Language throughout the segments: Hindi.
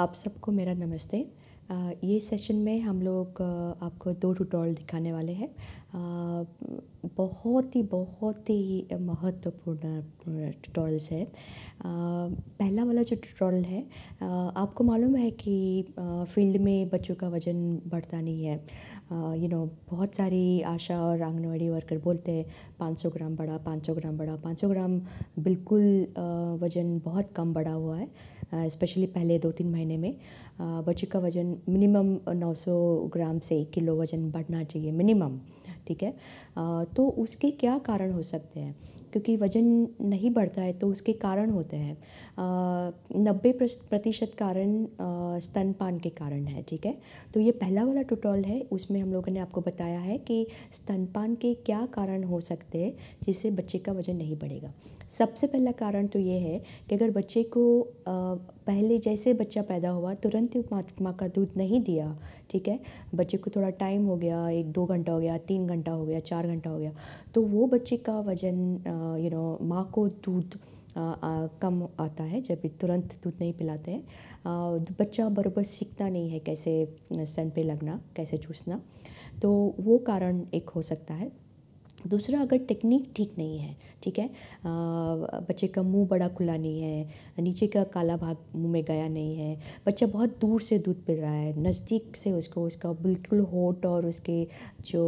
आप सबको मेरा नमस्ते ये सेशन में हम लोग आपको दो ट्यूटोरियल दिखाने वाले हैं बहुत ही बहुत ही महत्वपूर्ण ट्यूटोरियल्स है पहला वाला जो ट्यूटोरियल है आपको मालूम है कि फील्ड में बच्चों का वज़न बढ़ता नहीं है यू नो बहुत सारी आशा और आंगनवाड़ी वर्कर बोलते हैं पाँच सौ ग्राम बढ़ा पाँच सौ ग्राम बढ़ा पाँच सौ ग्राम बिल्कुल वज़न बहुत कम बढ़ा हुआ है स्पेशली पहले दो तीन महीने में बच्चे का वज़न मिनिमम नौ सौ ग्राम से एक किलो वज़न बढ़ना चाहिए मिनिमम ठीक है तो उसके क्या कारण हो सकते हैं क्योंकि वज़न नहीं बढ़ता है तो उसके कारण होते हैं नब्बे प्रतिशत कारण स्तनपान के कारण है ठीक है तो ये पहला वाला टुटोल है उसमें हम लोगों ने आपको बताया है कि स्तनपान के क्या कारण हो सकते हैं जिससे बच्चे का वज़न नहीं बढ़ेगा सबसे पहला कारण तो ये है कि अगर बच्चे को पहले जैसे बच्चा पैदा हुआ तुरंत माँ का दूध नहीं दिया ठीक है बच्चे को थोड़ा टाइम हो गया एक दो घंटा हो गया तीन घंटा हो गया चार घंटा हो गया तो वो बच्चे का वज़न यू नो माँ को दूध कम आता है जब तुरंत दूध नहीं पिलाते हैं बच्चा बरोबर सीखता नहीं है कैसे सन पे लगना कैसे चूसना तो वो कारण एक हो सकता है दूसरा अगर टेक्निक ठीक नहीं है ठीक है आ, बच्चे का मुंह बड़ा खुला नहीं है नीचे का काला भाग मुंह में गया नहीं है बच्चा बहुत दूर से दूध पी रहा है नज़दीक से उसको उसका बिल्कुल होट और उसके जो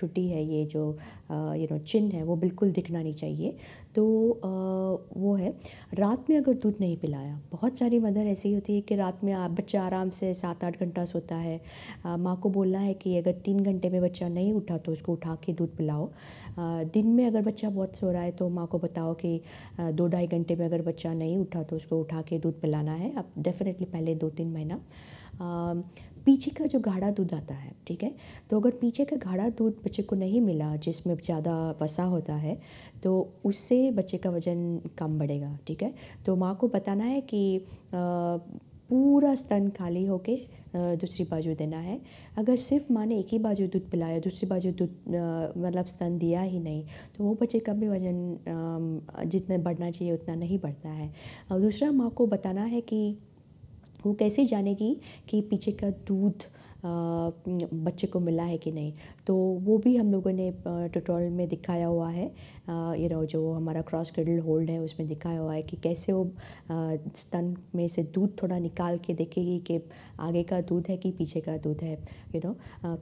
टूटी है ये जो यू नो चिन्ह है वो बिल्कुल दिखना नहीं चाहिए तो वो है रात में अगर दूध नहीं पिलाया बहुत सारी मदर ऐसी होती है कि रात में आप बच्चा आराम से सात आठ घंटा सोता है माँ को बोलना है कि अगर तीन घंटे में बच्चा नहीं उठा तो उसको उठा के दूध पिलाओ दिन में अगर बच्चा बहुत सो रहा है तो माँ को बताओ कि दो ढाई घंटे में अगर बच्चा नहीं उठा तो उसको उठा के दूध पिलाना है अब डेफ़िनेटली पहले दो तीन महीना पीछे का जो गाढ़ा दूध आता है ठीक है तो अगर पीछे का गाढ़ा दूध बच्चे को नहीं मिला जिसमें ज़्यादा वसा होता है तो उससे बच्चे का वज़न कम बढ़ेगा ठीक है तो माँ को बताना है कि पूरा स्तन खाली होके दूसरी बाजू देना है अगर सिर्फ माँ ने एक ही बाजू दूध पिलाया दूसरी बाजू दूध मतलब स्तन दिया ही नहीं तो वो बच्चे का भी वज़न जितना बढ़ना चाहिए उतना नहीं बढ़ता है और दूसरा माँ को बताना है कि वो कैसे जानेगी कि पीछे का दूध बच्चे को मिला है कि नहीं तो वो भी हम लोगों ने ट्यूटोरियल में दिखाया हुआ है यू नो जो हमारा क्रॉस क्रेडल होल्ड है उसमें दिखाया हुआ है कि कैसे वो स्तन में से दूध थोड़ा निकाल के देखेगी कि आगे का दूध है कि पीछे का दूध है यू नो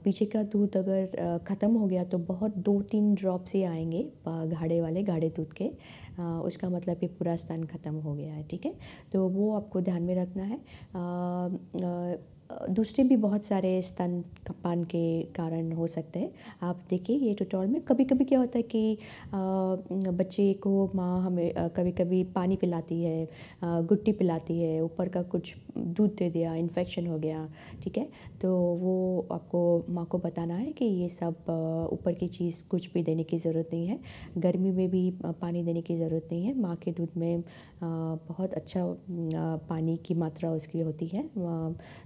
पीछे का दूध अगर ख़त्म हो गया तो बहुत दो तीन ड्रॉप्स ही आएंगे घाड़े वाले घाड़े दूध के उसका मतलब कि पूरा स्तन ख़त्म हो गया है ठीक है तो वो आपको ध्यान में रखना है दूसरे भी बहुत सारे स्तन पान के कारण हो सकते हैं आप देखिए ये ट्यूटोरियल में कभी कभी क्या होता है कि बच्चे को माँ हमें कभी कभी पानी पिलाती है गुट्टी पिलाती है ऊपर का कुछ दूध दे दिया इन्फेक्शन हो गया ठीक है तो वो आपको माँ को बताना है कि ये सब ऊपर की चीज़ कुछ भी देने की ज़रूरत नहीं है गर्मी में भी पानी देने की ज़रूरत नहीं है माँ के दूध में बहुत अच्छा पानी की मात्रा उसकी होती है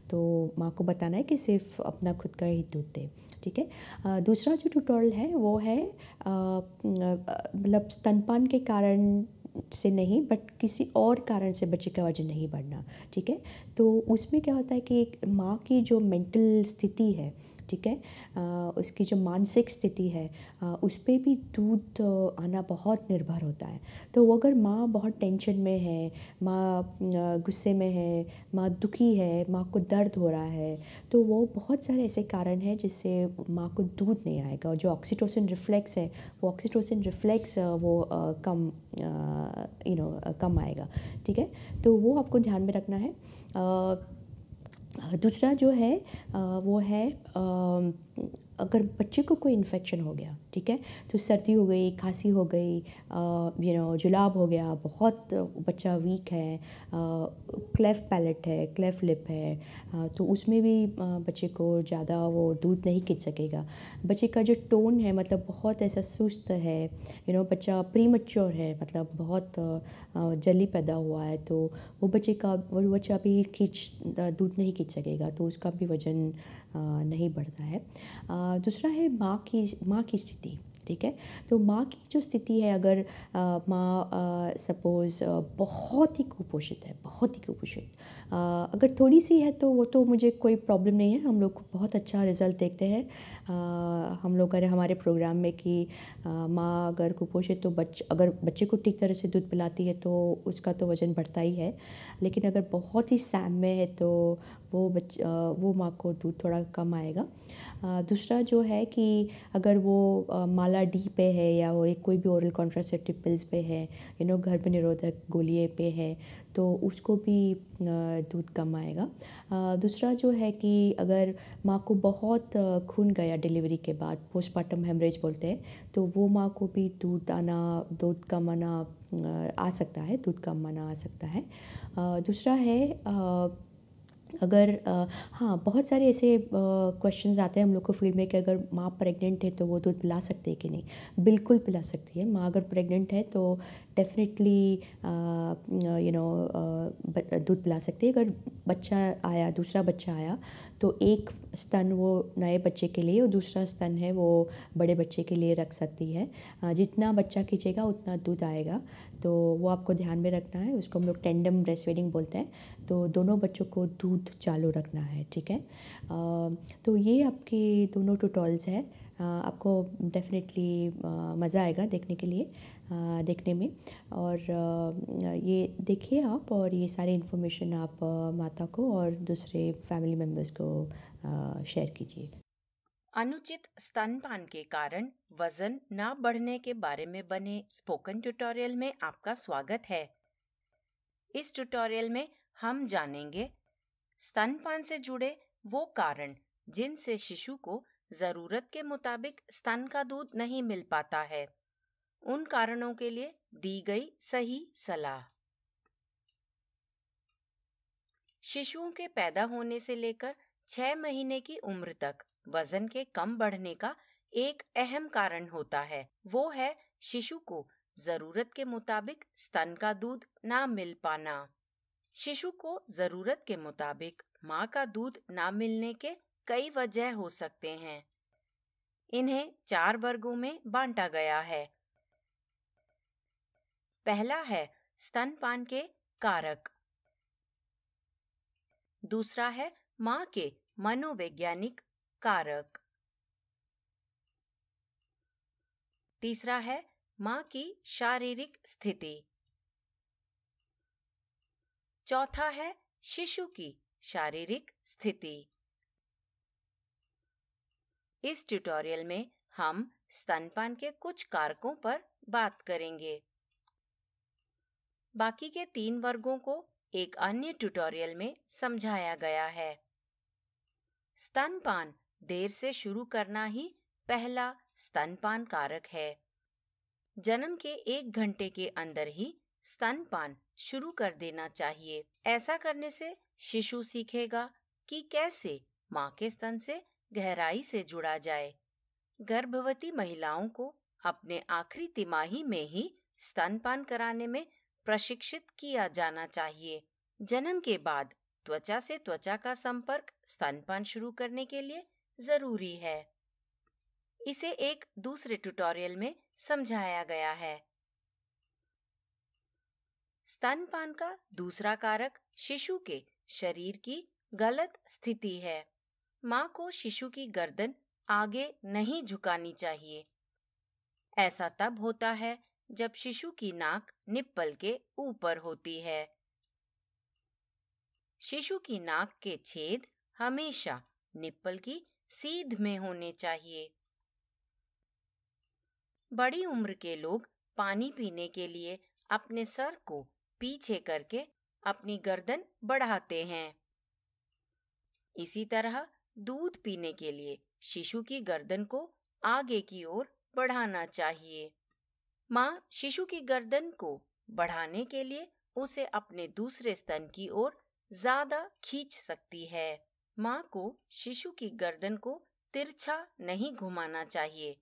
तो माँ को बताना है कि सिर्फ अपना खुद का ही दूध दे ठीक है दूसरा जो ट्यूटोरियल है वो है मतलब स्तनपान के कारण से नहीं बट किसी और कारण से बच्चे का वजन नहीं बढ़ना ठीक है तो उसमें क्या होता है कि एक माँ की जो मेंटल स्थिति है ठीक है उसकी जो मानसिक स्थिति है उस पर भी दूध आना बहुत निर्भर होता है तो वो अगर माँ बहुत टेंशन में है माँ गुस्से में है माँ दुखी है माँ को दर्द हो रहा है तो वो बहुत सारे ऐसे कारण हैं जिससे माँ को दूध नहीं आएगा और जो ऑक्सीटोसिन रिफ्लेक्स है वो ऑक्सीटोसिन रिफ्लेक्स वो कम यू नो कम आएगा ठीक है तो वो आपको ध्यान में रखना है दूसरा जो है वो है अगर बच्चे को कोई इन्फेक्शन हो गया ठीक है तो सर्दी हो गई खांसी हो गई यू नो जुलाब हो गया बहुत बच्चा वीक है क्लेफ पैलेट है क्लेफ लिप है आ, तो उसमें भी बच्चे को ज़्यादा वो दूध नहीं खींच सकेगा बच्चे का जो टोन है मतलब बहुत ऐसा सुस्त है यू नो बच्चा प्री है मतलब बहुत जल्दी पैदा हुआ है तो वो बच्चे का वो बच्चा भी खींच दूध नहीं खींच सकेगा तो उसका भी वज़न नहीं बढ़ता है दूसरा है माँ की माँ की स्थिति ठीक है तो माँ की जो स्थिति है अगर माँ सपोज़ बहुत ही कुपोषित है बहुत ही कुपोषित अगर थोड़ी सी है तो वो तो मुझे कोई प्रॉब्लम नहीं है हम लोग बहुत अच्छा रिज़ल्ट देखते हैं हम लोग अगर हमारे प्रोग्राम में कि माँ अगर कुपोषित तो बच अगर बच्चे को ठीक तरह से दूध पिलाती है तो उसका तो वज़न बढ़ता ही है लेकिन अगर बहुत ही सैम में है तो वो बच वो माँ को दूध थोड़ा कम आएगा दूसरा जो है कि अगर वो माला डी पे है या वो एक कोई भी औरल कॉन्ट्रासेप्टिव पिल्स पे है यू नो गर्भ निरोधक गोलिए पे है तो उसको भी दूध कम आएगा दूसरा जो है कि अगर माँ को बहुत खून गया डिलीवरी के बाद पोस्टमार्टम हेमरेज बोलते हैं तो वो माँ को भी दूध आना दूध कम आना आ सकता है दूध कम आना आ सकता है दूसरा है अगर हाँ बहुत सारे ऐसे क्वेश्चंस आते हैं हम लोग को फील्ड में कि अगर माँ प्रेग्नेंट है तो वो दूध पिला सकती है कि नहीं बिल्कुल पिला सकती है माँ अगर प्रेग्नेंट है तो डेफिनेटली यू नो दूध पिला सकती है अगर बच्चा आया दूसरा बच्चा आया तो एक स्तन वो नए बच्चे के लिए और दूसरा स्तन है वो बड़े बच्चे के लिए रख सकती है जितना बच्चा खींचेगा उतना दूध आएगा तो वो आपको ध्यान में रखना है उसको हम लोग टेंडम ब्रेस्ट फीडिंग बोलते हैं तो दोनों बच्चों को दूध चालू रखना है ठीक है तो ये आपके दोनों टूटॉल्स है आपको डेफिनेटली मज़ा आएगा देखने के लिए देखने में और ये देखिए आप और ये सारी इन्फॉर्मेशन आप माता को और दूसरे फैमिली मेम्बर्स को शेयर कीजिए अनुचित स्तनपान के कारण वजन न बढ़ने के बारे में बने स्पोकन ट्यूटोरियल में आपका स्वागत है इस ट्यूटोरियल में हम जानेंगे स्तनपान से जुड़े वो कारण जिनसे शिशु को जरूरत के मुताबिक स्तन का दूध नहीं मिल पाता है उन कारणों के लिए दी गई सही सलाह शिशुओं के पैदा होने से लेकर छह महीने की उम्र तक वजन के कम बढ़ने का एक अहम कारण होता है वो है शिशु को जरूरत के मुताबिक स्तन का दूध ना मिल पाना शिशु को जरूरत के मुताबिक माँ का दूध ना मिलने के कई वजह हो सकते हैं इन्हें चार वर्गों में बांटा गया है पहला है स्तनपान के कारक दूसरा है माँ के मनोवैज्ञानिक कारक तीसरा है मां की शारीरिक स्थिति चौथा है शिशु की शारीरिक स्थिति इस ट्यूटोरियल में हम स्तनपान के कुछ कारकों पर बात करेंगे बाकी के तीन वर्गों को एक अन्य ट्यूटोरियल में समझाया गया है स्तनपान देर से शुरू करना ही पहला स्तनपान कारक है जन्म के एक घंटे के अंदर ही स्तनपान शुरू कर देना चाहिए ऐसा करने से शिशु सीखेगा कि कैसे माँ के स्तन से गहराई से जुड़ा जाए गर्भवती महिलाओं को अपने आखिरी तिमाही में ही स्तनपान कराने में प्रशिक्षित किया जाना चाहिए जन्म के बाद त्वचा से त्वचा का संपर्क स्तनपान शुरू करने के लिए जरूरी है इसे एक दूसरे ट्यूटोरियल में समझाया गया है स्तनपान का दूसरा कारक शिशु के शरीर की गलत स्थिति है माँ को शिशु की गर्दन आगे नहीं झुकानी चाहिए ऐसा तब होता है जब शिशु की नाक निप्पल के ऊपर होती है शिशु की नाक के छेद हमेशा निप्पल की सीध में होने चाहिए बड़ी उम्र के लोग पानी पीने के लिए अपने सर को पीछे करके अपनी गर्दन बढ़ाते हैं इसी तरह दूध पीने के लिए शिशु की गर्दन को आगे की ओर बढ़ाना चाहिए माँ शिशु की गर्दन को बढ़ाने के लिए उसे अपने दूसरे स्तन की ओर ज्यादा खींच सकती है माँ को शिशु की गर्दन को तिरछा नहीं घुमाना चाहिए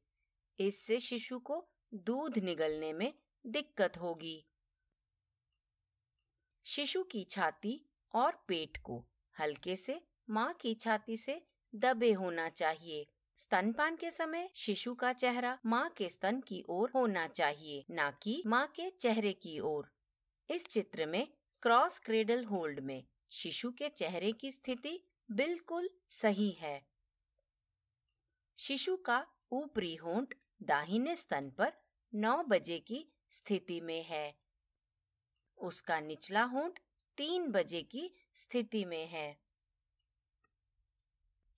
इससे शिशु को दूध निगलने में दिक्कत होगी शिशु की छाती और पेट को हल्के से माँ की छाती से दबे होना चाहिए स्तनपान के समय शिशु का चेहरा माँ के स्तन की ओर होना चाहिए न कि माँ के चेहरे की ओर इस चित्र में क्रॉस क्रेडल होल्ड में शिशु के चेहरे की स्थिति बिल्कुल सही है शिशु का ऊपरी होंठ दाहिने स्तन पर 9 बजे की स्थिति में है उसका निचला होंठ 3 बजे की स्थिति में है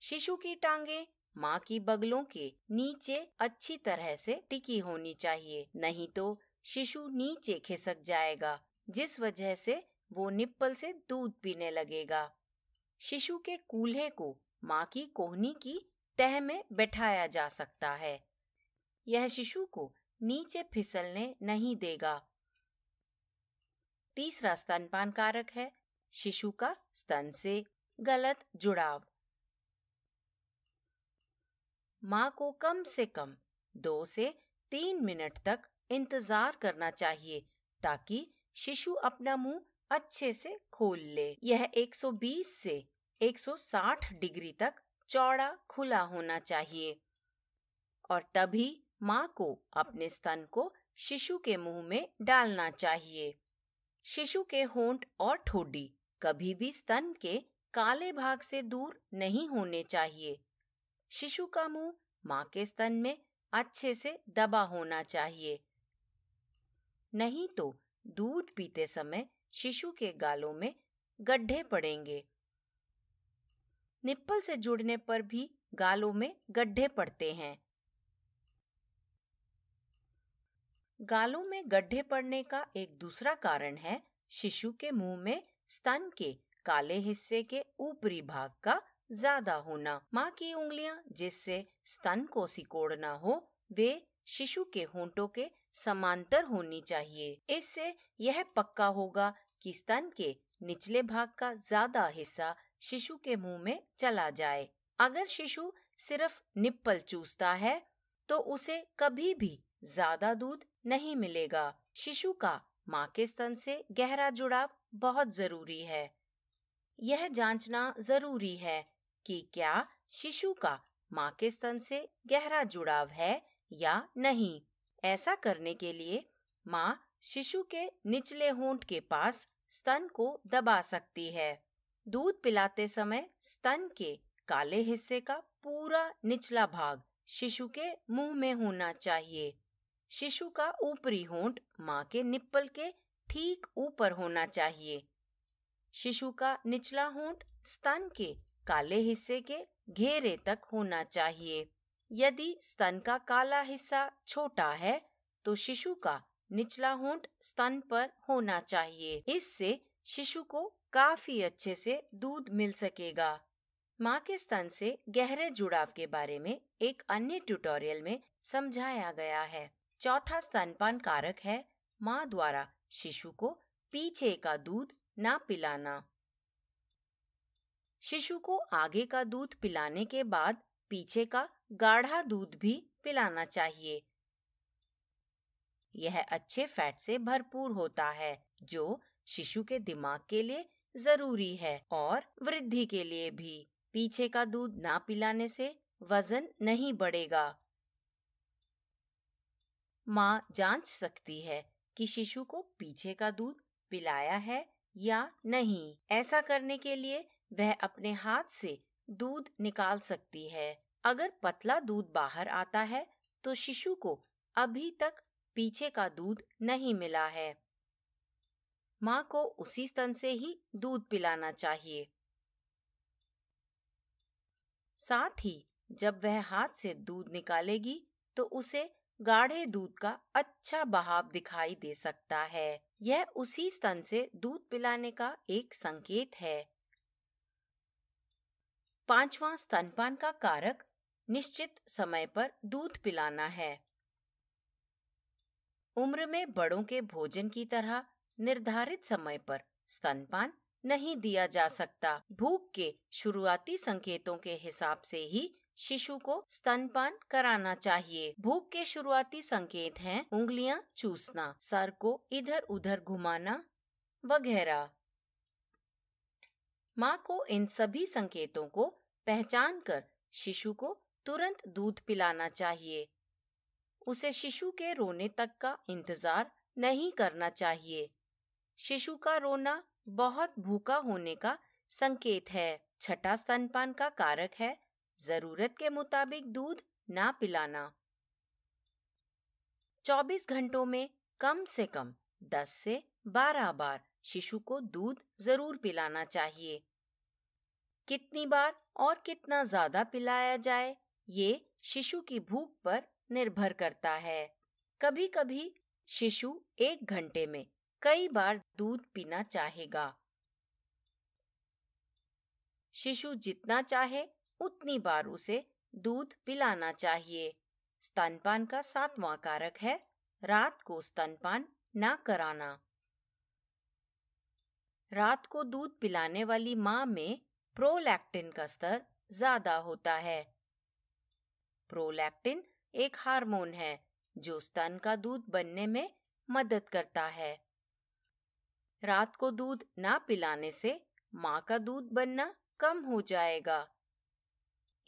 शिशु की टांगे माँ की बगलों के नीचे अच्छी तरह से टिकी होनी चाहिए नहीं तो शिशु नीचे खिसक जाएगा जिस वजह से वो निप्पल से दूध पीने लगेगा शिशु के कूल्हे को माँ की कोहनी की तह में बैठाया जा सकता है यह शिशु को नीचे फिसलने नहीं देगा तीसरा स्तनपान कारक है शिशु का स्तन से गलत जुड़ाव माँ को कम से कम दो से तीन मिनट तक इंतजार करना चाहिए ताकि शिशु अपना मुंह अच्छे से खोल ले यह 120 से 160 डिग्री तक चौड़ा खुला होना चाहिए और तभी माँ को अपने स्तन को शिशु के मुंह में डालना चाहिए शिशु के होंठ और ठोडी कभी भी स्तन के काले भाग से दूर नहीं होने चाहिए शिशु का मुंह माँ के स्तन में अच्छे से दबा होना चाहिए नहीं तो दूध पीते समय शिशु के गालों में गड्ढे पड़ेंगे निप्पल से जुड़ने पर भी गालों में गड्ढे पड़ते हैं गालों में गड्ढे पड़ने का एक दूसरा कारण है शिशु के मुंह में स्तन के काले हिस्से के ऊपरी भाग का ज्यादा होना माँ की उंगलियां जिससे स्तन को सिकोड़ना हो वे शिशु के होंठों के समांतर होनी चाहिए इससे यह पक्का होगा कि स्तन के निचले भाग का ज्यादा हिस्सा शिशु के मुंह में चला जाए अगर शिशु सिर्फ निप्पल चूसता है तो उसे कभी भी ज्यादा दूध नहीं मिलेगा शिशु का माँ के स्तन से गहरा जुड़ाव बहुत जरूरी है यह जांचना जरूरी है कि क्या शिशु का माँ के स्तन से गहरा जुड़ाव है या नहीं ऐसा करने के लिए माँ शिशु के निचले होंठ के पास स्तन को दबा सकती है दूध पिलाते समय स्तन के काले हिस्से का पूरा निचला भाग शिशु के मुंह में होना चाहिए शिशु का ऊपरी होंठ माँ के निप्पल के ठीक ऊपर होना चाहिए शिशु का निचला होंठ स्तन के काले हिस्से के घेरे तक होना चाहिए यदि स्तन का काला हिस्सा छोटा है तो शिशु का निचला होंठ स्तन पर होना चाहिए इससे शिशु को काफी अच्छे से दूध मिल सकेगा माँ के स्तन से गहरे जुड़ाव के बारे में एक अन्य ट्यूटोरियल में समझाया गया है चौथा स्तनपान कारक है माँ द्वारा शिशु को पीछे का दूध न पिलाना शिशु को आगे का दूध पिलाने के बाद पीछे का गाढ़ा दूध भी पिलाना चाहिए यह अच्छे फैट से भरपूर होता है जो शिशु के दिमाग के लिए जरूरी है और वृद्धि के लिए भी पीछे का दूध ना पिलाने से वजन नहीं बढ़ेगा माँ जांच सकती है कि शिशु को पीछे का दूध पिलाया है या नहीं ऐसा करने के लिए वह अपने हाथ से दूध निकाल सकती है अगर पतला दूध बाहर आता है तो शिशु को अभी तक पीछे का दूध नहीं मिला है माँ को उसी स्तन से ही दूध पिलाना चाहिए साथ ही जब वह हाथ से दूध निकालेगी तो उसे गाढ़े दूध का अच्छा बहाव दिखाई दे सकता है यह उसी स्तन से दूध पिलाने का एक संकेत है पांचवा स्तनपान का कारक निश्चित समय पर दूध पिलाना है उम्र में बड़ों के भोजन की तरह निर्धारित समय पर स्तनपान नहीं दिया जा सकता भूख के शुरुआती संकेतों के हिसाब से ही शिशु को स्तनपान कराना चाहिए भूख के शुरुआती संकेत हैं उंगलियां चूसना सर को इधर उधर घुमाना वगैरह माँ को इन सभी संकेतों को पहचान कर शिशु को तुरंत दूध पिलाना चाहिए उसे शिशु के रोने तक का इंतजार नहीं करना चाहिए शिशु का रोना बहुत भूखा होने का संकेत है छठा स्तनपान का कारक है जरूरत के मुताबिक दूध ना पिलाना 24 घंटों में कम से कम 10 से 12 बार शिशु को दूध जरूर पिलाना चाहिए कितनी बार और कितना ज्यादा पिलाया जाए ये शिशु की भूख पर निर्भर करता है कभी कभी शिशु एक घंटे में कई बार दूध पीना चाहेगा शिशु जितना चाहे उतनी बार उसे दूध पिलाना चाहिए स्तनपान का सातवां कारक है रात को स्तनपान ना कराना रात को दूध पिलाने वाली माँ में प्रोलैक्टिन का स्तर ज्यादा होता है प्रोलैक्टिन एक हार्मोन है जो स्तन का दूध बनने में मदद करता है रात को दूध ना पिलाने से माँ का दूध बनना कम हो जाएगा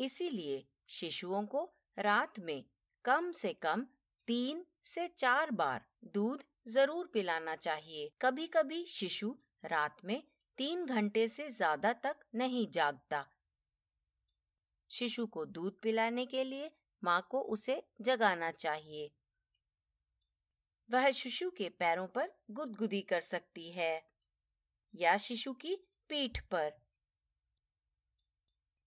इसीलिए शिशुओं को रात में कम से कम तीन से चार बार दूध जरूर पिलाना चाहिए कभी कभी शिशु रात में तीन घंटे से ज्यादा तक नहीं जागता शिशु को दूध पिलाने के लिए माँ को उसे जगाना चाहिए वह शिशु के पैरों पर गुदगुदी कर सकती है या शिशु की पीठ पर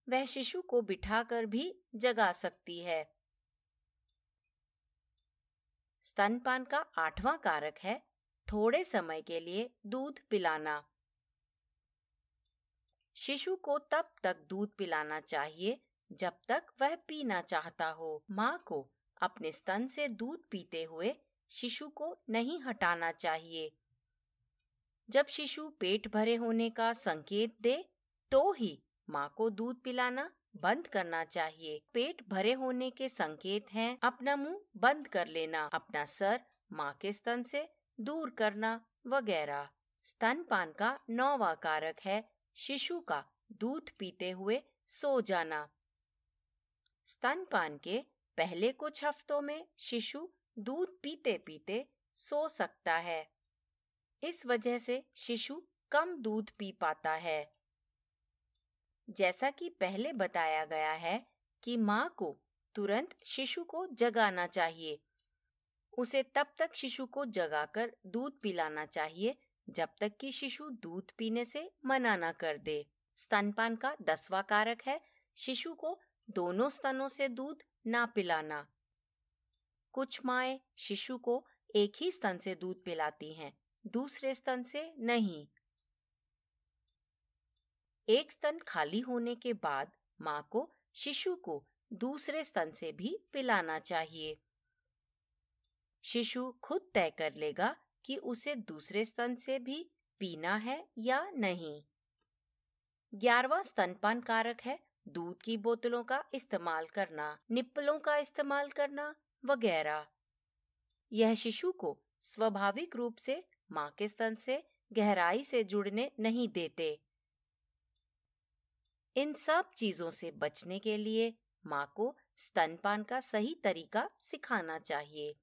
वह शिशु को बिठाकर भी जगा सकती है स्तनपान का आठवां कारक है थोड़े समय के लिए दूध पिलाना शिशु को तब तक दूध पिलाना चाहिए जब तक वह पीना चाहता हो माँ को अपने स्तन से दूध पीते हुए शिशु को नहीं हटाना चाहिए जब शिशु पेट भरे होने का संकेत दे तो ही माँ को दूध पिलाना बंद करना चाहिए पेट भरे होने के संकेत हैं अपना मुंह बंद कर लेना अपना सर माँ के स्तन से दूर करना वगैरह स्तनपान का नौवा कारक है शिशु का दूध पीते हुए सो जाना स्तनपान के पहले कुछ हफ्तों में शिशु दूध पीते पीते सो सकता है इस वजह से शिशु कम दूध पी पाता है जैसा कि पहले बताया गया है कि माँ को तुरंत शिशु को जगाना चाहिए उसे तब तक शिशु को जगाकर दूध पिलाना चाहिए जब तक कि शिशु दूध पीने से मना न कर दे स्तनपान का दसवा कारक है शिशु को दोनों स्तनों से दूध ना पिलाना कुछ माए शिशु को एक ही स्तन से दूध पिलाती हैं दूसरे स्तन से नहीं एक स्तन खाली होने के बाद माँ को शिशु को दूसरे स्तन से भी पिलाना चाहिए शिशु खुद तय कर लेगा कि उसे दूसरे स्तन से भी पीना है या नहीं ग्यारवा स्तनपान कारक है दूध की बोतलों का इस्तेमाल करना निप्पलों का इस्तेमाल करना वगैरह यह शिशु को स्वाभाविक रूप से मां के स्तन से गहराई से जुड़ने नहीं देते इन सब चीजों से बचने के लिए मां को स्तनपान का सही तरीका सिखाना चाहिए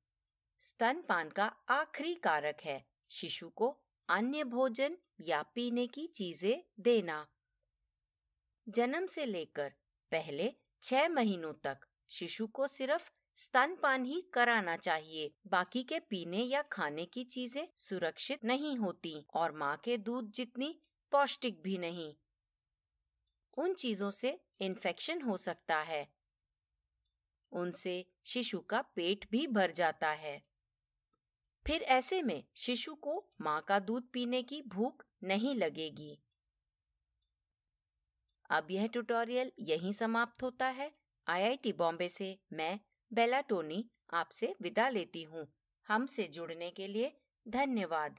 स्तनपान का आखिरी कारक है शिशु को अन्य भोजन या पीने की चीजें देना जन्म से लेकर पहले छह महीनों तक शिशु को सिर्फ स्तनपान ही कराना चाहिए बाकी के पीने या खाने की चीजें सुरक्षित नहीं होती और माँ के दूध जितनी पौष्टिक भी नहीं उन चीजों से इन्फेक्शन हो सकता है उनसे शिशु का पेट भी भर जाता है फिर ऐसे में शिशु को माँ का दूध पीने की भूख नहीं लगेगी अब यह ट्यूटोरियल यहीं समाप्त होता है आईआईटी बॉम्बे से मैं बेला टोनी आपसे विदा लेती हूँ हमसे जुड़ने के लिए धन्यवाद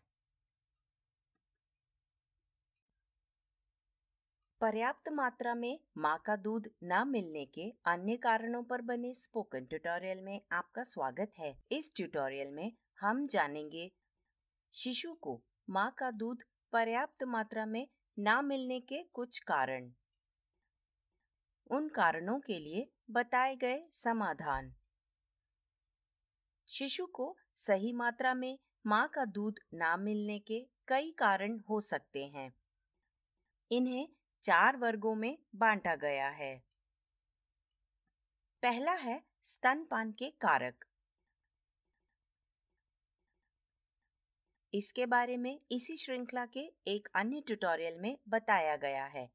पर्याप्त मात्रा में माँ का दूध न मिलने के अन्य कारणों पर बने स्पोकन ट्यूटोरियल में आपका स्वागत है इस ट्यूटोरियल में हम जानेंगे शिशु को माँ का दूध पर्याप्त मात्रा में न मिलने के कुछ कारण उन कारणों के लिए बताए गए समाधान शिशु को सही मात्रा में माँ का दूध ना मिलने के कई कारण हो सकते हैं इन्हें चार वर्गों में बांटा गया है पहला है स्तनपान के कारक इसके बारे में इसी श्रृंखला के एक अन्य ट्यूटोरियल में बताया गया है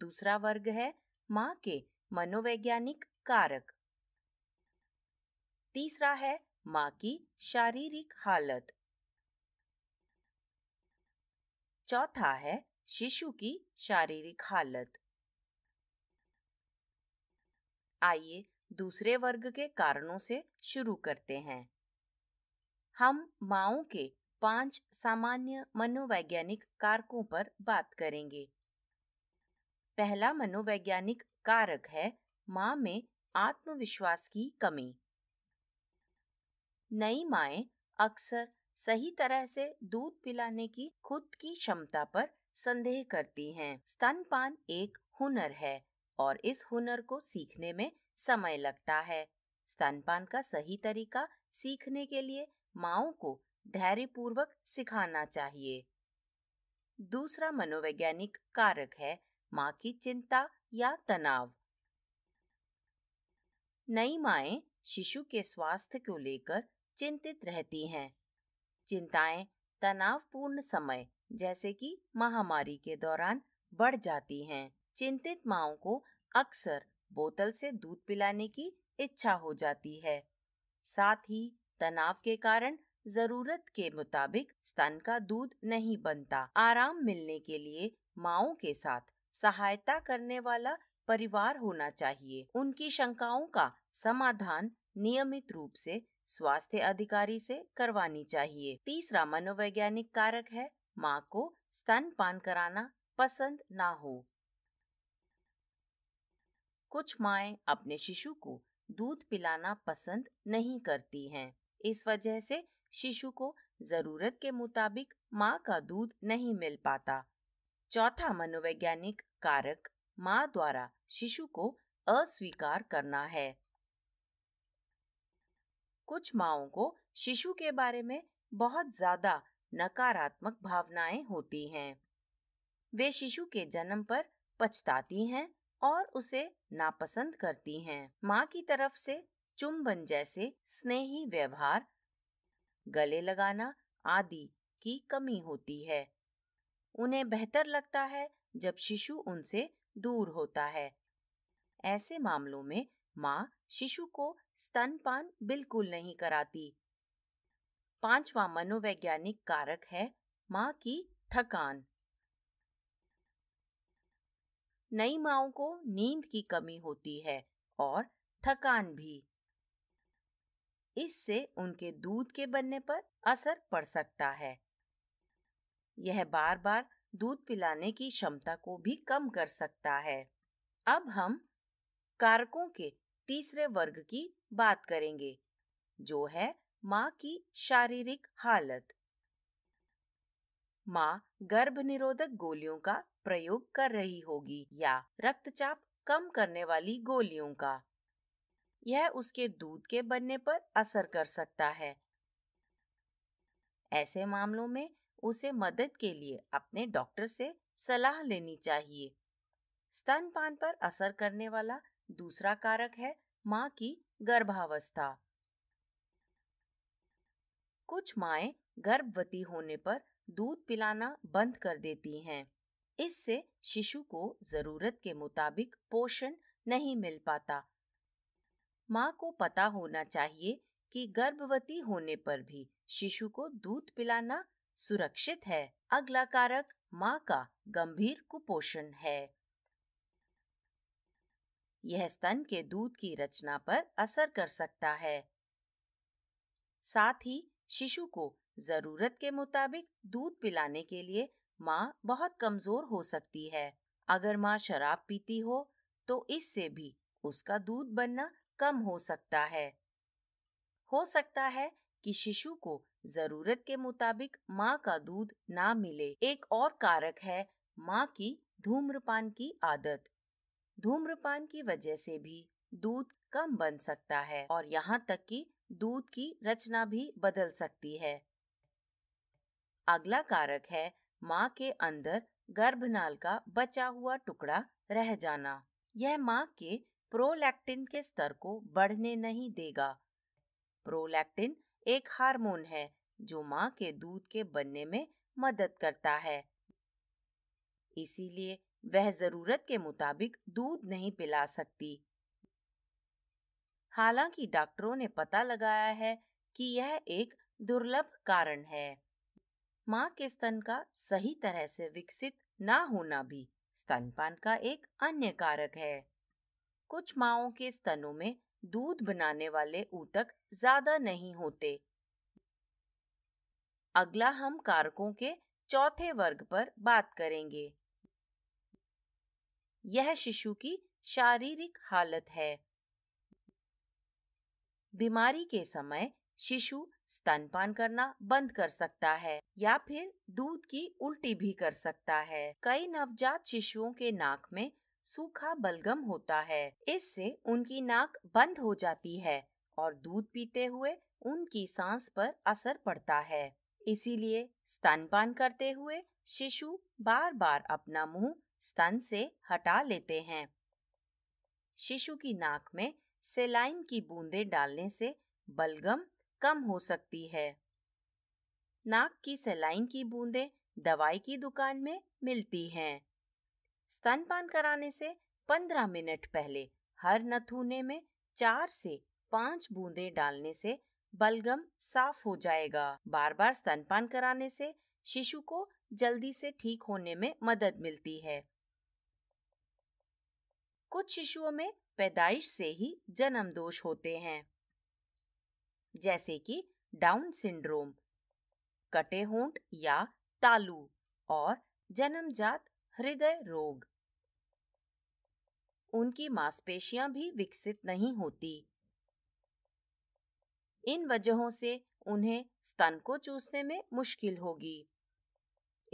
दूसरा वर्ग है माँ के मनोवैज्ञानिक कारक तीसरा है माँ की शारीरिक हालत चौथा है शिशु की शारीरिक हालत आइए दूसरे वर्ग के कारणों से शुरू करते हैं हम माओ के पांच सामान्य मनोवैज्ञानिक कारकों पर बात करेंगे पहला मनोवैज्ञानिक कारक है माँ में आत्मविश्वास की कमी नई माए अक्सर सही तरह से दूध पिलाने की खुद की क्षमता पर संदेह करती हैं। स्तनपान एक हुनर है और इस हुनर को सीखने में समय लगता है स्तनपान का सही तरीका सीखने के लिए माओ को धैर्य पूर्वक सिखाना चाहिए दूसरा मनोवैज्ञानिक कारक है माँ की चिंता या तनाव नई माए शिशु के स्वास्थ्य को लेकर चिंतित रहती हैं चिंताएं तनावपूर्ण समय जैसे कि महामारी के दौरान बढ़ जाती हैं चिंतित माओ को अक्सर बोतल से दूध पिलाने की इच्छा हो जाती है साथ ही तनाव के कारण जरूरत के मुताबिक स्तन का दूध नहीं बनता आराम मिलने के लिए माओ के साथ सहायता करने वाला परिवार होना चाहिए उनकी शंकाओं का समाधान नियमित रूप से स्वास्थ्य अधिकारी से करवानी चाहिए तीसरा मनोवैज्ञानिक कारक है माँ को स्तनपान कराना पसंद ना हो कुछ माए अपने शिशु को दूध पिलाना पसंद नहीं करती हैं। इस वजह से शिशु को जरूरत के मुताबिक माँ का दूध नहीं मिल पाता चौथा मनोवैज्ञानिक कारक मां द्वारा शिशु को अस्वीकार करना है कुछ माओ को शिशु के बारे में बहुत ज्यादा नकारात्मक भावनाएं होती हैं वे शिशु के जन्म पर पछताती हैं और उसे नापसंद करती हैं माँ की तरफ से चुंबन जैसे स्नेही व्यवहार गले लगाना आदि की कमी होती है उन्हें बेहतर लगता है जब शिशु उनसे दूर होता है ऐसे मामलों में माँ शिशु को स्तनपान बिल्कुल नहीं कराती पांचवा मनोवैज्ञानिक कारक है माँ की थकान नई माओ को नींद की कमी होती है और थकान भी इससे उनके दूध के बनने पर असर पड़ सकता है यह बार बार दूध पिलाने की क्षमता को भी कम कर सकता है अब हम कारकों के तीसरे वर्ग की बात करेंगे जो है माँ की शारीरिक हालत माँ गर्भ निरोधक गोलियों का प्रयोग कर रही होगी या रक्तचाप कम करने वाली गोलियों का यह उसके दूध के बनने पर असर कर सकता है ऐसे मामलों में उसे मदद के लिए अपने डॉक्टर से सलाह लेनी चाहिए स्तनपान पर असर करने वाला दूसरा कारक है माँ की गर्भावस्था कुछ माए गर्भवती होने पर दूध पिलाना बंद कर देती हैं इससे शिशु को जरूरत के मुताबिक पोषण नहीं मिल पाता माँ को पता होना चाहिए कि गर्भवती होने पर भी शिशु को दूध पिलाना सुरक्षित है अगला कारक माँ का गंभीर कुपोषण है यह स्तन के दूध की रचना पर असर कर सकता है साथ ही शिशु को जरूरत के मुताबिक दूध पिलाने के लिए माँ बहुत कमजोर हो सकती है अगर माँ शराब पीती हो तो इससे भी उसका दूध बनना कम हो सकता है हो सकता है कि शिशु को जरूरत के मुताबिक माँ का दूध ना मिले एक और कारक है माँ की धूम्रपान की आदत धूम्रपान की वजह से भी दूध कम बन सकता है और यहाँ तक कि दूध की रचना भी बदल सकती है अगला कारक है माँ के अंदर गर्भनाल का बचा हुआ टुकड़ा रह जाना यह माँ के प्रोलैक्टिन के स्तर को बढ़ने नहीं देगा प्रोलैक्टिन एक हार्मोन है जो माँ के दूध के बनने में मदद करता है इसीलिए वह जरूरत के मुताबिक दूध नहीं पिला सकती हालांकि डॉक्टरों ने पता लगाया है कि यह एक दुर्लभ कारण है माँ के स्तन का सही तरह से विकसित ना होना भी स्तनपान का एक अन्य कारक है कुछ माओ के स्तनों में दूध बनाने वाले ऊतक ज्यादा नहीं होते अगला हम कारकों के चौथे वर्ग पर बात करेंगे यह शिशु की शारीरिक हालत है बीमारी के समय शिशु स्तनपान करना बंद कर सकता है या फिर दूध की उल्टी भी कर सकता है कई नवजात शिशुओं के नाक में सूखा बलगम होता है इससे उनकी नाक बंद हो जाती है और दूध पीते हुए उनकी सांस पर असर पड़ता है इसीलिए स्तनपान करते हुए शिशु बार बार अपना मुंह स्तन से हटा लेते हैं शिशु की नाक में सेलाइन की बूंदे डालने से बलगम कम हो सकती है नाक की सेलाइन की बूंदे दवाई की दुकान में मिलती हैं स्तनपान कराने से 15 मिनट पहले हर नथुने में चार से पाँच बूंदे डालने से बलगम साफ हो जाएगा बार बार स्तनपान कराने से शिशु को जल्दी से ठीक होने में मदद मिलती है कुछ शिशुओं में पैदाइश से ही जन्म दोष होते हैं जैसे कि डाउन सिंड्रोम कटे होंठ या तालू और जन्मजात हृदय रोग उनकी मांसपेशियां भी विकसित नहीं होती इन वजहों से उन्हें स्तन को चूसने में मुश्किल होगी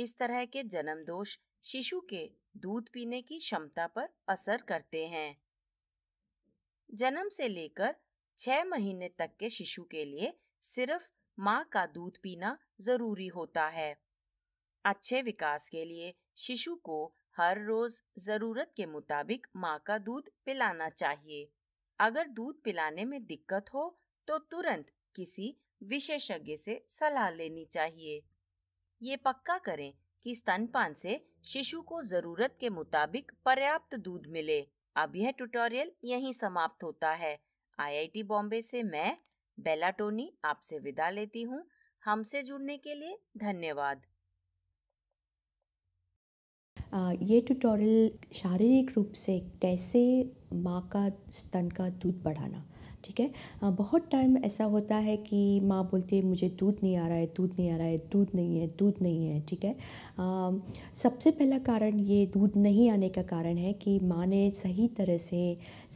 इस तरह के जन्म दोष शिशु के दूध पीने की क्षमता पर असर करते हैं जन्म से लेकर छह महीने तक के शिशु के लिए सिर्फ माँ का दूध पीना जरूरी होता है अच्छे विकास के लिए शिशु को हर रोज जरूरत के मुताबिक माँ का दूध पिलाना चाहिए अगर दूध पिलाने में दिक्कत हो तो तुरंत किसी विशेषज्ञ से सलाह लेनी चाहिए ये पक्का करें कि स्तनपान से शिशु को जरूरत के मुताबिक पर्याप्त दूध मिले अब यह ट्यूटोरियल यहीं समाप्त होता है आईआईटी बॉम्बे से मैं बेला टोनी आपसे विदा लेती हूँ हमसे जुड़ने के लिए धन्यवाद ये ट्यूटोरियल शारीरिक रूप से कैसे माँ का स्तन का दूध बढ़ाना ठीक है बहुत टाइम ऐसा होता है कि माँ बोलती है मुझे दूध नहीं आ रहा है दूध नहीं आ रहा है दूध नहीं है दूध नहीं है ठीक है आ, सबसे पहला कारण ये दूध नहीं आने का कारण है कि माँ ने सही तरह से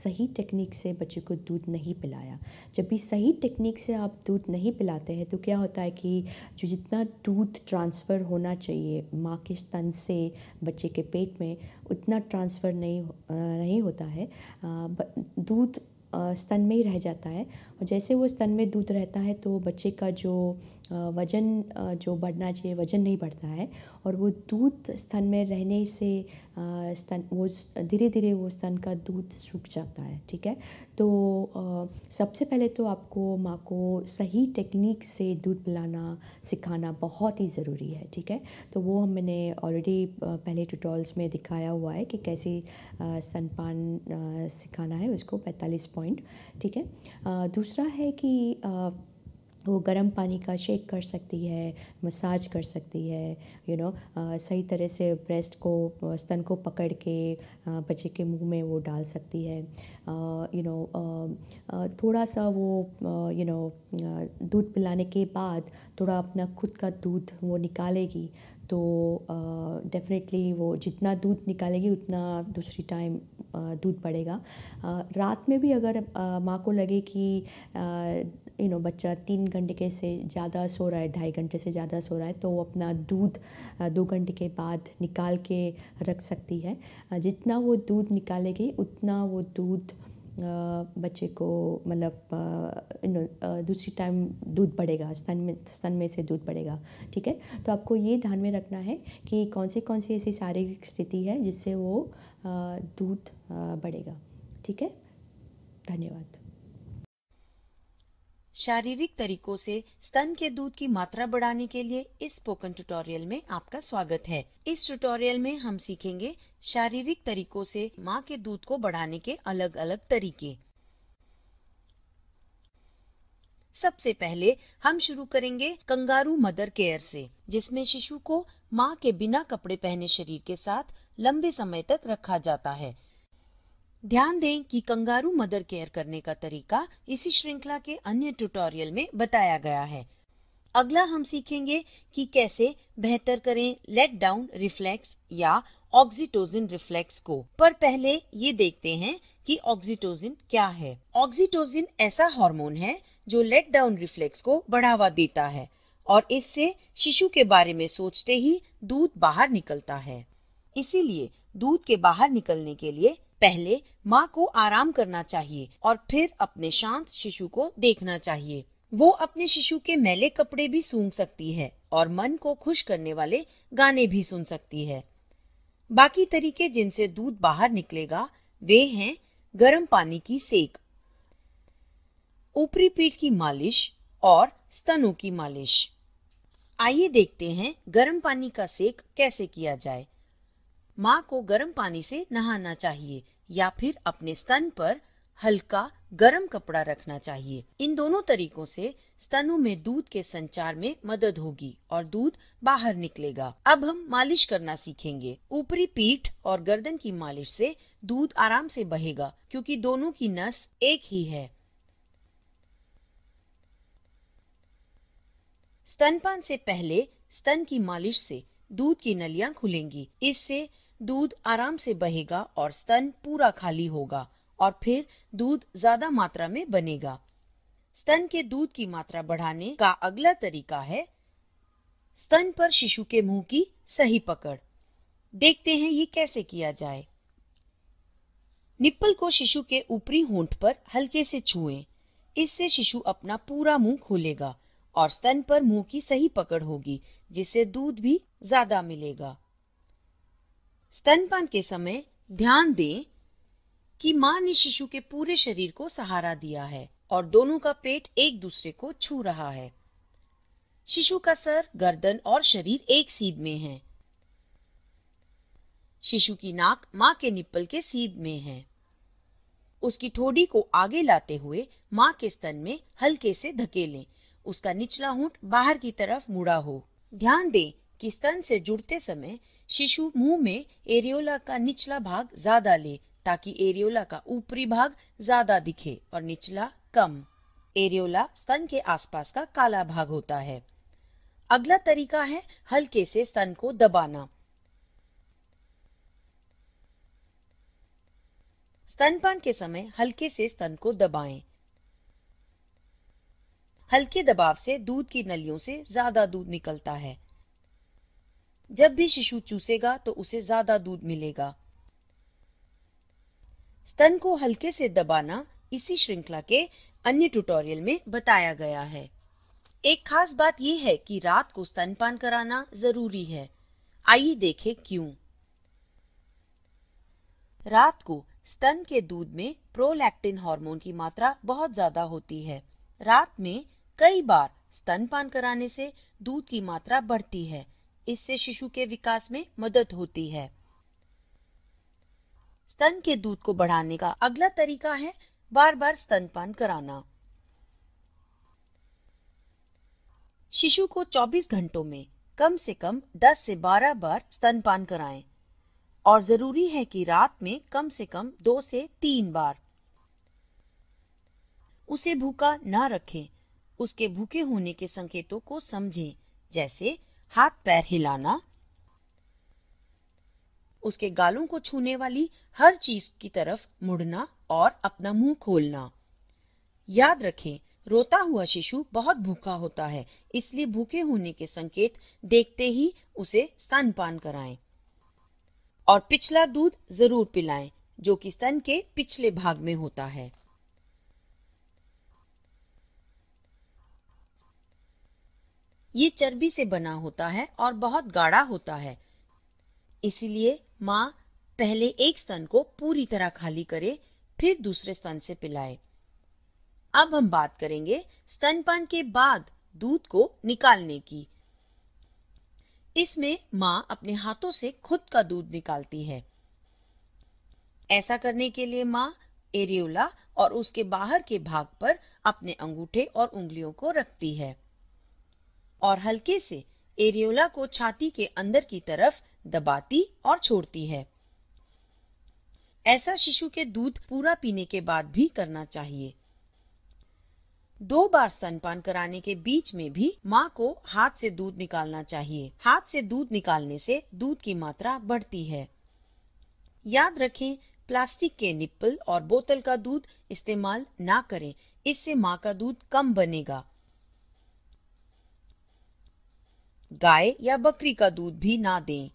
सही टेक्निक से बच्चे को दूध नहीं पिलाया जब भी सही टेक्निक से आप दूध नहीं पिलाते हैं तो क्या होता है कि जो जितना दूध ट्रांसफ़र होना चाहिए माँ के स्तन से बच्चे के पेट में उतना ट्रांसफ़र नहीं नहीं होता है दूध स्तन में ही रह जाता है और जैसे वो स्तन में दूध रहता है तो बच्चे का जो वज़न जो बढ़ना चाहिए वज़न नहीं बढ़ता है और वो दूध स्तन में रहने से स्तन वो धीरे धीरे वो स्तन का दूध सूख जाता है ठीक है तो सबसे पहले तो आपको माँ को सही टेक्निक से दूध पिलाना सिखाना बहुत ही ज़रूरी है ठीक है तो वो हम मैंने ऑलरेडी पहले ट्यूटोरियल्स में दिखाया हुआ है कि कैसे स्तनपान सिखाना है उसको पैंतालीस पॉइंट ठीक है दूसरा है कि वो गर्म पानी का शेक कर सकती है मसाज कर सकती है यू नो सही तरह से ब्रेस्ट को स्तन को पकड़ के बच्चे के मुंह में वो डाल सकती है यू नो थोड़ा सा वो यू नो दूध पिलाने के बाद थोड़ा अपना खुद का दूध वो निकालेगी तो डेफिनेटली वो जितना दूध निकालेगी उतना दूसरी टाइम दूध पड़ेगा रात में भी अगर माँ को लगे कि यू नो बच्चा तीन घंटे के से ज़्यादा सो रहा है ढाई घंटे से ज़्यादा सो रहा है तो वो अपना दूध दो घंटे के बाद निकाल के रख सकती है जितना वो दूध निकालेगी उतना वो दूध बच्चे को मतलब दूसरी टाइम दूध बढ़ेगा स्तन में स्तन में से दूध बढ़ेगा ठीक है तो आपको ये ध्यान में रखना है कि कौन सी कौन सी ऐसी शारीरिक स्थिति है जिससे वो दूध बढ़ेगा ठीक है धन्यवाद शारीरिक तरीकों से स्तन के दूध की मात्रा बढ़ाने के लिए इस स्पोकन ट्यूटोरियल में आपका स्वागत है इस ट्यूटोरियल में हम सीखेंगे शारीरिक तरीकों से माँ के दूध को बढ़ाने के अलग अलग तरीके सबसे पहले हम शुरू करेंगे कंगारू मदर केयर से जिसमें शिशु को माँ के बिना कपड़े पहने शरीर के साथ लंबे समय तक रखा जाता है ध्यान दें कि कंगारू मदर केयर करने का तरीका इसी श्रृंखला के अन्य ट्यूटोरियल में बताया गया है अगला हम सीखेंगे कि कैसे बेहतर करें लेट डाउन रिफ्लेक्स या ऑक्सीटोजिन रिफ्लेक्स को पर पहले ये देखते हैं कि ऑक्सीटोजिन क्या है ऑक्सीटोजिन ऐसा हार्मोन है जो लेट डाउन रिफ्लेक्स को बढ़ावा देता है और इससे शिशु के बारे में सोचते ही दूध बाहर निकलता है इसीलिए दूध के बाहर निकलने के लिए पहले माँ को आराम करना चाहिए और फिर अपने शांत शिशु को देखना चाहिए वो अपने शिशु के मैले कपड़े भी सूंघ सकती है और मन को खुश करने वाले गाने भी सुन सकती है बाकी तरीके जिनसे दूध बाहर निकलेगा वे हैं गर्म पानी की सेक ऊपरी पीठ की मालिश और स्तनों की मालिश आइए देखते हैं गर्म पानी का सेक कैसे किया जाए माँ को गर्म पानी से नहाना चाहिए या फिर अपने स्तन पर हल्का गर्म कपड़ा रखना चाहिए इन दोनों तरीकों से स्तनों में दूध के संचार में मदद होगी और दूध बाहर निकलेगा अब हम मालिश करना सीखेंगे ऊपरी पीठ और गर्दन की मालिश से दूध आराम से बहेगा क्योंकि दोनों की नस एक ही है स्तनपान से पहले स्तन की मालिश से दूध की नलियां खुलेंगी इससे दूध आराम से बहेगा और स्तन पूरा खाली होगा और फिर दूध ज्यादा मात्रा में बनेगा स्तन के दूध की मात्रा बढ़ाने का अगला तरीका है स्तन पर शिशु के मुंह की सही पकड़ देखते हैं ये कैसे किया जाए निप्पल को शिशु के ऊपरी होंठ पर हल्के से छुएं। इससे शिशु अपना पूरा मुंह खोलेगा और स्तन पर मुंह की सही पकड़ होगी जिससे दूध भी ज्यादा मिलेगा स्तनपान के समय ध्यान दें कि माँ ने शिशु के पूरे शरीर को सहारा दिया है और दोनों का पेट एक दूसरे को छू रहा है शिशु का सर गर्दन और शरीर एक सीध में है शिशु की नाक माँ के निप्पल के सीध में है उसकी ठोड़ी को आगे लाते हुए माँ के स्तन में हल्के से धकेलें उसका निचला होंठ बाहर की तरफ मुड़ा हो ध्यान दें कि स्तन से जुड़ते समय शिशु मुंह में एरियोला का निचला भाग ज्यादा ले ताकि एरियोला का ऊपरी भाग ज्यादा दिखे और निचला कम एरियोला स्तन के आसपास का काला भाग होता है अगला तरीका है हल्के से स्तन को दबाना स्तनपान के समय हल्के से स्तन को दबाएं। हल्के दबाव से दूध की नलियों से ज्यादा दूध निकलता है जब भी शिशु चूसेगा तो उसे ज्यादा दूध मिलेगा स्तन को हल्के से दबाना इसी श्रृंखला के अन्य ट्यूटोरियल में बताया गया है एक खास बात यह है कि रात को स्तनपान कराना जरूरी है आइए देखें क्यों रात को स्तन के दूध में प्रोलैक्टिन हार्मोन की मात्रा बहुत ज्यादा होती है रात में कई बार स्तनपान कराने से दूध की मात्रा बढ़ती है इससे शिशु के विकास में मदद होती है स्तन के दूध को बढ़ाने का अगला तरीका है बार बार स्तनपान कराना शिशु को 24 घंटों में कम से कम 10 से 12 बार स्तनपान कराएं और जरूरी है कि रात में कम से कम दो से तीन बार उसे भूखा ना रखें उसके भूखे होने के संकेतों को समझें जैसे हाथ पैर हिलाना उसके गालों को छूने वाली हर चीज की तरफ मुड़ना और अपना मुंह खोलना याद रखें रोता हुआ शिशु बहुत भूखा होता है इसलिए भूखे होने के संकेत देखते ही उसे स्तनपान कराएं और पिछला दूध जरूर पिलाएं जो कि स्तन के पिछले भाग में होता है ये चर्बी से बना होता है और बहुत गाढ़ा होता है इसलिए माँ पहले एक स्तन को पूरी तरह खाली करे फिर दूसरे स्तन से पिलाए अब हम बात करेंगे स्तनपान के बाद दूध को निकालने की इसमें माँ अपने हाथों से खुद का दूध निकालती है ऐसा करने के लिए माँ एरियोला और उसके बाहर के भाग पर अपने अंगूठे और उंगलियों को रखती है और हल्के से एरियोला को छाती के अंदर की तरफ दबाती और छोड़ती है ऐसा शिशु के दूध पूरा पीने के बाद भी करना चाहिए दो बार स्तनपान कराने के बीच में भी माँ को हाथ से दूध निकालना चाहिए हाथ से दूध निकालने से दूध की मात्रा बढ़ती है याद रखें प्लास्टिक के निप्पल और बोतल का दूध इस्तेमाल ना करें इससे माँ का दूध कम बनेगा गाय या बकरी का दूध भी ना दें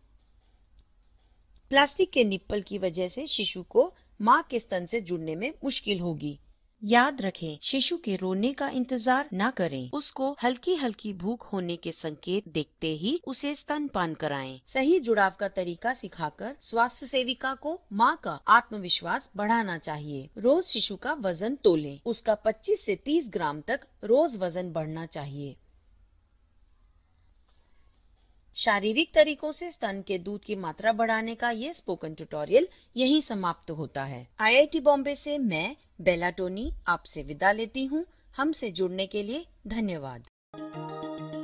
प्लास्टिक के निप्पल की वजह से शिशु को माँ के स्तन से जुड़ने में मुश्किल होगी याद रखें शिशु के रोने का इंतजार न करें उसको हल्की हल्की भूख होने के संकेत देखते ही उसे स्तनपान कराएं। सही जुड़ाव का तरीका सिखाकर स्वास्थ्य सेविका को माँ का आत्मविश्वास बढ़ाना चाहिए रोज शिशु का वजन तोलें उसका 25 से 30 ग्राम तक रोज वजन बढ़ना चाहिए शारीरिक तरीकों से स्तन के दूध की मात्रा बढ़ाने का ये स्पोकन ट्यूटोरियल यहीं समाप्त होता है आईआईटी बॉम्बे से मैं बेलाटोनी आपसे विदा लेती हूँ हमसे जुड़ने के लिए धन्यवाद